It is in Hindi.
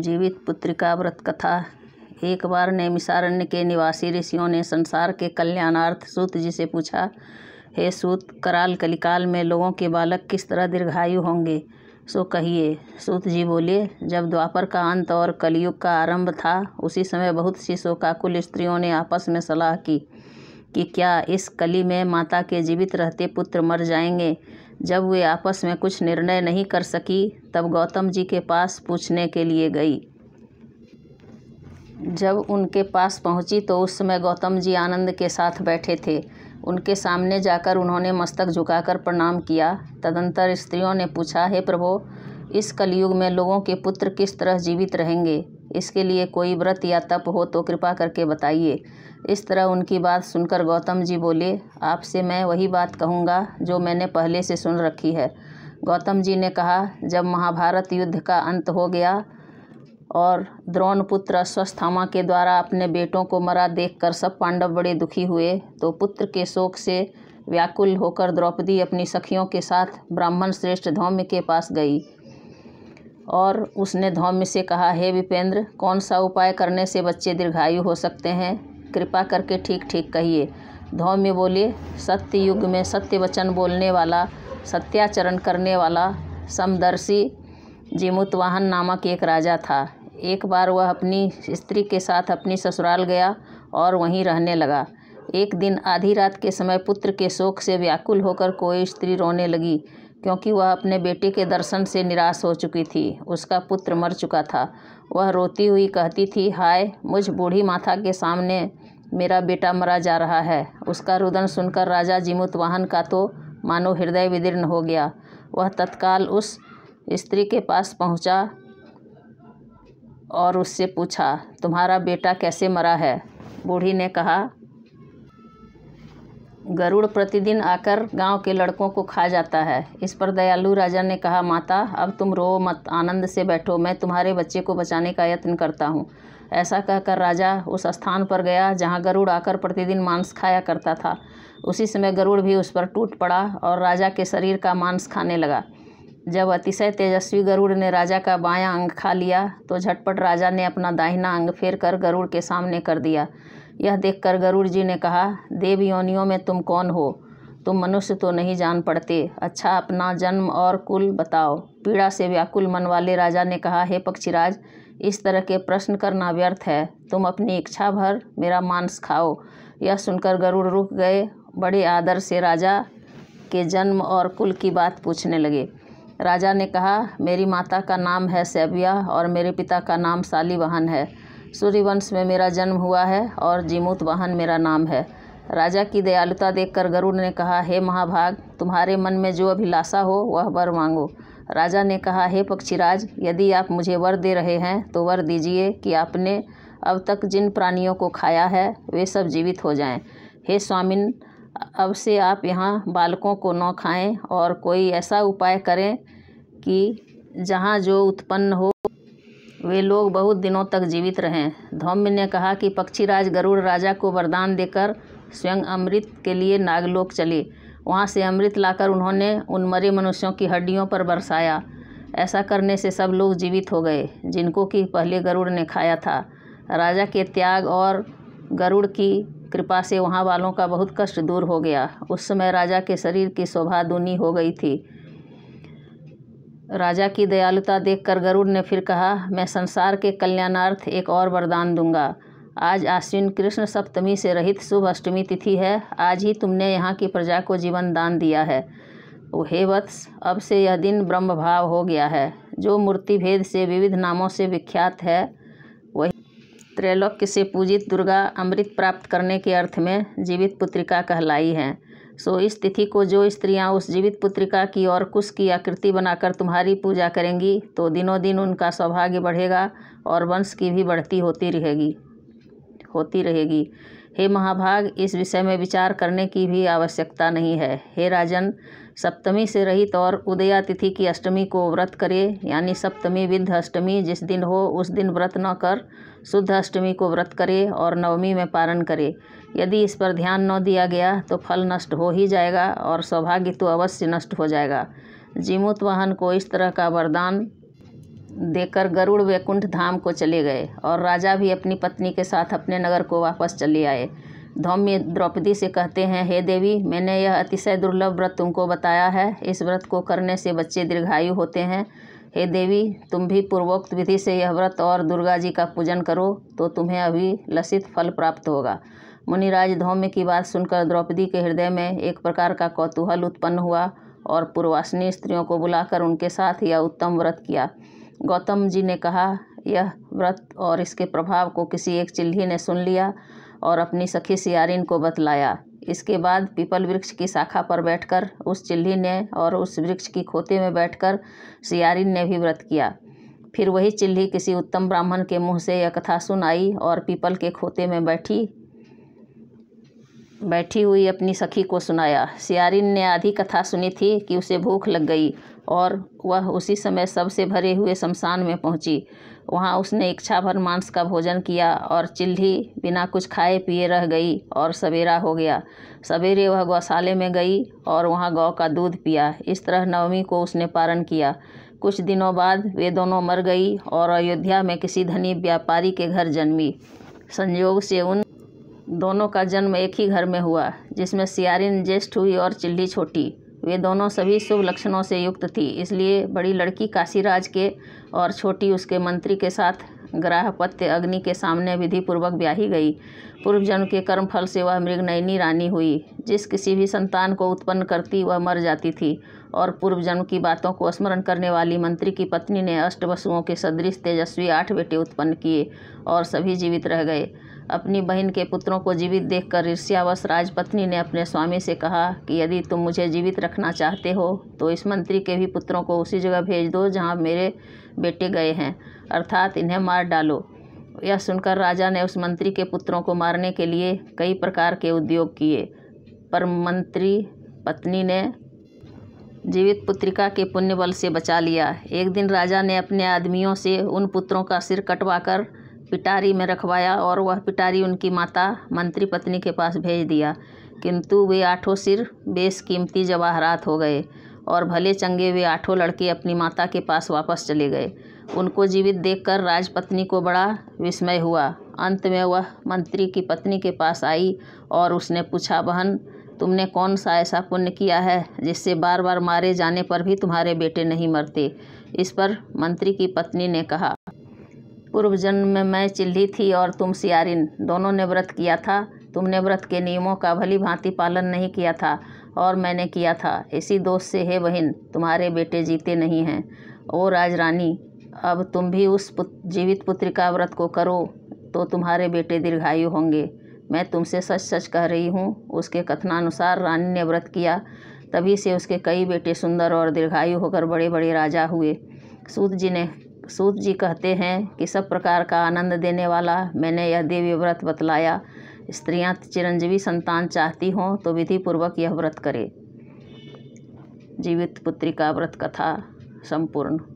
जीवित पुत्रिका व्रत कथा एक बार नैमिषारण्य के निवासी ऋषियों ने संसार के कल्याणार्थ सूत जी से पूछा हे सूत कराल कलिकाल में लोगों के बालक किस तरह दीर्घायु होंगे सो कहिए सूत जी बोले जब द्वापर का अंत और कलयुग का आरंभ था उसी समय बहुत सी शोकाकुल स्त्रियों ने आपस में सलाह की कि क्या इस कली में माता के जीवित रहते पुत्र मर जाएंगे जब वे आपस में कुछ निर्णय नहीं कर सकी तब गौतम जी के पास पूछने के लिए गई जब उनके पास पहुंची तो उस समय गौतम जी आनंद के साथ बैठे थे उनके सामने जाकर उन्होंने मस्तक झुकाकर प्रणाम किया तदंतर स्त्रियों ने पूछा हे प्रभो इस कलयुग में लोगों के पुत्र किस तरह जीवित रहेंगे इसके लिए कोई व्रत या तप हो तो कृपा करके बताइए इस तरह उनकी बात सुनकर गौतम जी बोले आपसे मैं वही बात कहूँगा जो मैंने पहले से सुन रखी है गौतम जी ने कहा जब महाभारत युद्ध का अंत हो गया और द्रोण पुत्र अश्वस्थामा के द्वारा अपने बेटों को मरा देखकर सब पांडव बड़े दुखी हुए तो पुत्र के शोक से व्याकुल होकर द्रौपदी अपनी सखियों के साथ ब्राह्मण श्रेष्ठ धौम्य के पास गई और उसने धौम्य से कहा हे विपेंद्र कौन सा उपाय करने से बच्चे दीर्घायु हो सकते हैं कृपा करके ठीक ठीक कहिए धौम्य बोले सत्य युग में सत्य वचन बोलने वाला सत्याचरण करने वाला समदर्शी जीमुतवाहन नामक एक राजा था एक बार वह अपनी स्त्री के साथ अपनी ससुराल गया और वहीं रहने लगा एक दिन आधी रात के समय पुत्र के शोक से व्याकुल होकर कोई स्त्री रोने लगी क्योंकि वह अपने बेटे के दर्शन से निराश हो चुकी थी उसका पुत्र मर चुका था वह रोती हुई कहती थी हाय मुझ बूढ़ी माथा के सामने मेरा बेटा मरा जा रहा है उसका रुदन सुनकर राजा वाहन का तो मानो हृदय विदीर्ण हो गया वह तत्काल उस स्त्री के पास पहुंचा और उससे पूछा तुम्हारा बेटा कैसे मरा है बूढ़ी ने कहा गरुड़ प्रतिदिन आकर गांव के लड़कों को खा जाता है इस पर दयालु राजा ने कहा माता अब तुम रो मत आनंद से बैठो मैं तुम्हारे बच्चे को बचाने का यत्न करता हूँ ऐसा कहकर राजा उस स्थान पर गया जहाँ गरुड़ आकर प्रतिदिन मांस खाया करता था उसी समय गरुड़ भी उस पर टूट पड़ा और राजा के शरीर का मांस खाने लगा जब अतिशय तेजस्वी गरुड़ ने राजा का बायां अंग खा लिया तो झटपट राजा ने अपना दाहिना अंग फेर कर गरुड़ के सामने कर दिया यह देखकर गरुड़ जी ने कहा देव योनियों में तुम कौन हो तुम मनुष्य तो नहीं जान पड़ते अच्छा अपना जन्म और कुल बताओ पीड़ा से व्याकुल मन वाले राजा ने कहा हे पक्षीराज इस तरह के प्रश्न करना व्यर्थ है तुम अपनी इच्छा भर मेरा मांस खाओ यह सुनकर गरुड़ रुक गए बड़े आदर से राजा के जन्म और कुल की बात पूछने लगे राजा ने कहा मेरी माता का नाम है सैबिया और मेरे पिता का नाम शालीवाहन है सूर्यवंश में मेरा जन्म हुआ है और जीमूत वाहन मेरा नाम है राजा की दयालुता देखकर गरुड़ ने कहा हे महाभाग तुम्हारे मन में जो अभिलाषा हो वह वर मांगो राजा ने कहा हे पक्षीराज यदि आप मुझे वर दे रहे हैं तो वर दीजिए कि आपने अब तक जिन प्राणियों को खाया है वे सब जीवित हो जाएं। हे स्वामिन अब से आप यहाँ बालकों को न खाएं और कोई ऐसा उपाय करें कि जहाँ जो उत्पन्न हो वे लोग बहुत दिनों तक जीवित रहे धौम्य ने कहा कि पक्षीराज गरुड़ राजा को वरदान देकर स्वयं अमृत के लिए नागलोक चले वहाँ से अमृत लाकर उन्होंने उन मरे मनुष्यों की हड्डियों पर बरसाया ऐसा करने से सब लोग जीवित हो गए जिनको कि पहले गरुड़ ने खाया था राजा के त्याग और गरुड़ की कृपा से वहाँ वालों का बहुत कष्ट दूर हो गया उस समय राजा के शरीर की शोभा दूनी हो गई थी राजा की दयालुता देखकर गरुड़ ने फिर कहा मैं संसार के कल्याणार्थ एक और वरदान दूंगा आज आश्विन कृष्ण सप्तमी से रहित शुभ अष्टमी तिथि है आज ही तुमने यहाँ की प्रजा को जीवन दान दिया है हे वत्स अब से यह दिन ब्रह्म भाव हो गया है जो मूर्ति भेद से विविध नामों से विख्यात है वही त्रैलोक्य से पूजित दुर्गा अमृत प्राप्त करने के अर्थ में जीवित पुत्रिका कहलाई हैं सो इस तिथि को जो स्त्रियां उस जीवित पुत्रिका की और कुश की आकृति बनाकर तुम्हारी पूजा करेंगी तो दिनों दिन उनका सौभाग्य बढ़ेगा और वंश की भी बढ़ती होती रहेगी होती रहेगी हे महाभाग इस विषय में विचार करने की भी आवश्यकता नहीं है हे राजन सप्तमी से रहित और उदया तिथि की अष्टमी को व्रत करे यानी सप्तमी विध अष्टमी जिस दिन हो उस दिन व्रत न कर शुद्ध अष्टमी को व्रत करे और नवमी में पारण करे यदि इस पर ध्यान न दिया गया तो फल नष्ट हो ही जाएगा और सौभाग्य तो अवश्य नष्ट हो जाएगा वाहन को इस तरह का वरदान देकर गरुड़ वैकुंठ धाम को चले गए और राजा भी अपनी पत्नी के साथ अपने नगर को वापस चले आए धौम्य द्रौपदी से कहते हैं हे देवी मैंने यह अतिशय दुर्लभ व्रत तुमको बताया है इस व्रत को करने से बच्चे दीर्घायु होते हैं हे देवी तुम भी पूर्वोक्त विधि से यह व्रत और दुर्गा जी का पूजन करो तो तुम्हें अभी लसित फल प्राप्त होगा मुनिराज धौम्य की बात सुनकर द्रौपदी के हृदय में एक प्रकार का कौतूहल उत्पन्न हुआ और पूर्वासिनी स्त्रियों को बुलाकर उनके साथ यह उत्तम व्रत किया गौतम जी ने कहा यह व्रत और इसके प्रभाव को किसी एक चिल्ही ने सुन लिया और अपनी सखी सियारिन को बतलाया इसके बाद पीपल वृक्ष की शाखा पर बैठकर उस चिल्ली ने और उस वृक्ष की खोते में बैठकर सियारिन ने भी व्रत किया फिर वही चिल्ली किसी उत्तम ब्राह्मण के मुंह से यह कथा सुन आई और पीपल के खोते में बैठी बैठी हुई अपनी सखी को सुनाया सियारिन ने आधी कथा सुनी थी कि उसे भूख लग गई और वह उसी समय सबसे भरे हुए शमशान में पहुंची वहां उसने इच्छा भर मांस का भोजन किया और चिल्ली बिना कुछ खाए पिए रह गई और सवेरा हो गया सवेरे वह गौशाले में गई और वहां गौ का दूध पिया इस तरह नवमी को उसने पारण किया कुछ दिनों बाद वे दोनों मर गई और अयोध्या में किसी धनी व्यापारी के घर जन्मी संयोग से उन दोनों का जन्म एक ही घर में हुआ जिसमें सियारिन ज्येष्ठ हुई और चिल्ली छोटी वे दोनों सभी शुभ लक्षणों से युक्त थी इसलिए बड़ी लड़की काशीराज के और छोटी उसके मंत्री के साथ ग्राहपत्य अग्नि के सामने विधिपूर्वक ब्याही गई पूर्वजन्म के कर्मफल से वह मृगनयनी रानी हुई जिस किसी भी संतान को उत्पन्न करती वह मर जाती थी और पूर्व जन्म की बातों को स्मरण करने वाली मंत्री की पत्नी ने वसुओं के सदृश तेजस्वी आठ बेटे उत्पन्न किए और सभी जीवित रह गए अपनी बहन के पुत्रों को जीवित देखकर ऋष्यावश राजपत्नी ने अपने स्वामी से कहा कि यदि तुम मुझे जीवित रखना चाहते हो तो इस मंत्री के भी पुत्रों को उसी जगह भेज दो जहाँ मेरे बेटे गए हैं अर्थात इन्हें मार डालो यह सुनकर राजा ने उस मंत्री के पुत्रों को मारने के लिए कई प्रकार के उद्योग किए पर मंत्री पत्नी ने जीवित पुत्रिका के पुण्य बल से बचा लिया एक दिन राजा ने अपने आदमियों से उन पुत्रों का सिर कटवाकर पिटारी में रखवाया और वह पिटारी उनकी माता मंत्री पत्नी के पास भेज दिया किंतु वे आठों सिर बेशकीमती जवाहरात हो गए और भले चंगे वे आठों लड़के अपनी माता के पास वापस चले गए उनको जीवित देखकर राजपत्नी को बड़ा विस्मय हुआ अंत में वह मंत्री की पत्नी के पास आई और उसने पूछा बहन तुमने कौन सा ऐसा पुण्य किया है जिससे बार बार मारे जाने पर भी तुम्हारे बेटे नहीं मरते इस पर मंत्री की पत्नी ने कहा पूर्व जन्म में मैं चिल्ली थी और तुम सियारिन दोनों ने व्रत किया था तुमने व्रत के नियमों का भली भांति पालन नहीं किया था और मैंने किया था इसी दोष से हे बहन तुम्हारे बेटे जीते नहीं हैं ओ राज रानी अब तुम भी उस पुत, जीवित पुत्र का व्रत को करो तो तुम्हारे बेटे दीर्घायु होंगे मैं तुमसे सच सच कह रही हूँ उसके कथनानुसार रानी ने व्रत किया तभी से उसके कई बेटे सुंदर और दीर्घायु होकर बड़े बड़े राजा हुए सूत जी ने सूत जी कहते हैं कि सब प्रकार का आनंद देने वाला मैंने यह देवी व्रत बतलाया स्त्रियां चिरंजीवी संतान चाहती हों तो विधिपूर्वक यह व्रत करें जीवित पुत्री का व्रत कथा संपूर्ण